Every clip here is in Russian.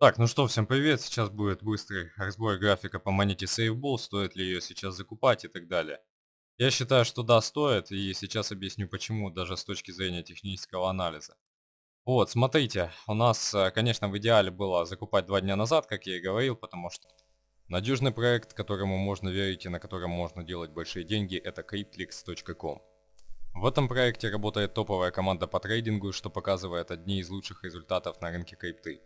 Так, ну что, всем привет, сейчас будет быстрый разбор графика по монете SafeBall, стоит ли ее сейчас закупать и так далее. Я считаю, что да, стоит, и сейчас объясню почему, даже с точки зрения технического анализа. Вот, смотрите, у нас, э, конечно, в идеале было закупать два дня назад, как я и говорил, потому что надежный проект, которому можно верить и на котором можно делать большие деньги, это Cryptlix.com. В этом проекте работает топовая команда по трейдингу, что показывает одни из лучших результатов на рынке крипты.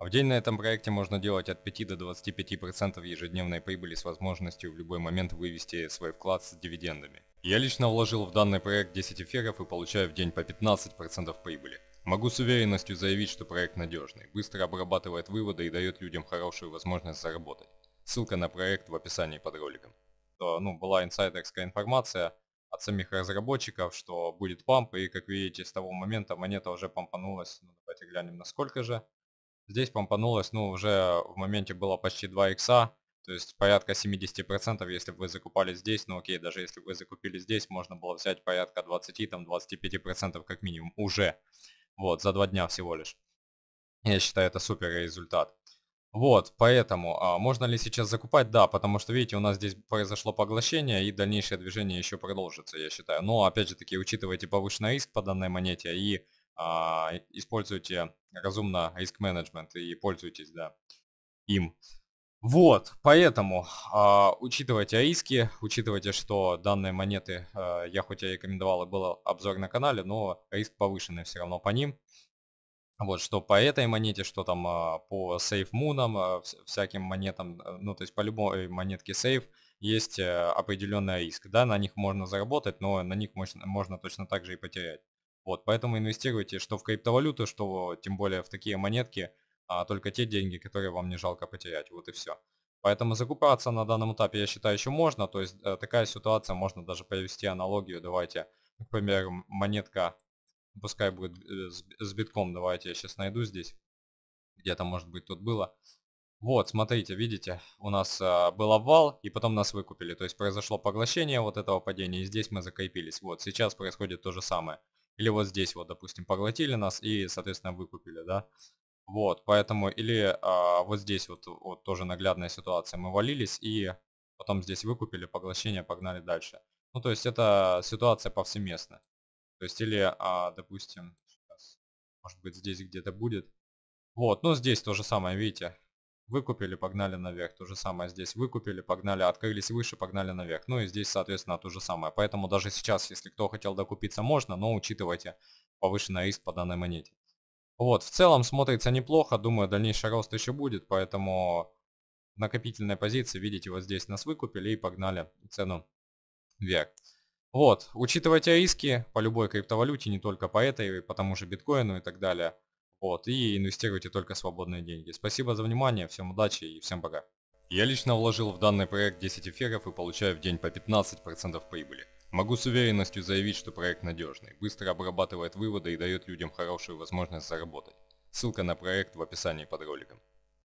А в день на этом проекте можно делать от 5 до 25% ежедневной прибыли с возможностью в любой момент вывести свой вклад с дивидендами. Я лично вложил в данный проект 10 эфиров и получаю в день по 15% прибыли. Могу с уверенностью заявить, что проект надежный, быстро обрабатывает выводы и дает людям хорошую возможность заработать. Ссылка на проект в описании под роликом. То, э, ну, была инсайдерская информация от самих разработчиков, что будет памп, и как видите, с того момента монета уже пампанулась. Ну, давайте глянем, на сколько же. Здесь помпанулось, ну, уже в моменте было почти 2 икса, то есть порядка 70%, если бы вы закупали здесь, ну окей, даже если бы вы закупили здесь, можно было взять порядка 20-25% как минимум уже. Вот, за 2 дня всего лишь. Я считаю, это супер результат. Вот, поэтому, а можно ли сейчас закупать? Да, потому что, видите, у нас здесь произошло поглощение, и дальнейшее движение еще продолжится, я считаю. Но, опять же таки, учитывайте повышенный риск по данной монете и а, используйте разумно риск-менеджмент и пользуйтесь, да, им. Вот, поэтому э, учитывайте риски, учитывайте, что данные монеты, э, я хоть и рекомендовал, и был обзор на канале, но риск повышенный все равно по ним. Вот, что по этой монете, что там э, по сейфмунам, э, всяким монетам, э, ну то есть по любой монетке сейф есть э, определенный риск. Да, на них можно заработать, но на них можно, можно точно так же и потерять. Вот, поэтому инвестируйте что в криптовалюту, что тем более в такие монетки, а только те деньги, которые вам не жалко потерять. Вот и все. Поэтому закупаться на данном этапе, я считаю, еще можно. То есть э, такая ситуация, можно даже привести аналогию. Давайте, например, монетка, пускай будет э, с битком, давайте я сейчас найду здесь. Где-то, может быть, тут было. Вот, смотрите, видите, у нас э, был обвал, и потом нас выкупили. То есть произошло поглощение вот этого падения, и здесь мы закрепились. Вот, сейчас происходит то же самое. Или вот здесь вот, допустим, поглотили нас и, соответственно, выкупили, да. Вот, поэтому, или а, вот здесь вот, вот тоже наглядная ситуация. Мы валились и потом здесь выкупили поглощение, погнали дальше. Ну, то есть это ситуация повсеместно. То есть, или, а, допустим, сейчас, может быть, здесь где-то будет. Вот, ну, здесь то же самое, видите, выкупили, погнали наверх. То же самое здесь выкупили, погнали, открылись выше, погнали наверх. Ну и здесь, соответственно, то же самое. Поэтому даже сейчас, если кто хотел докупиться, можно, но учитывайте повышенный риск по данной монете. Вот, в целом смотрится неплохо, думаю, дальнейший рост еще будет, поэтому накопительная позиция, видите, вот здесь нас выкупили и погнали цену вверх. Вот, учитывайте риски по любой криптовалюте, не только по этой, по тому же биткоину и так далее. Вот, и инвестируйте только свободные деньги. Спасибо за внимание, всем удачи и всем пока. Я лично вложил в данный проект 10 эфиров и получаю в день по 15% прибыли. Могу с уверенностью заявить, что проект надежный, быстро обрабатывает выводы и дает людям хорошую возможность заработать. Ссылка на проект в описании под роликом.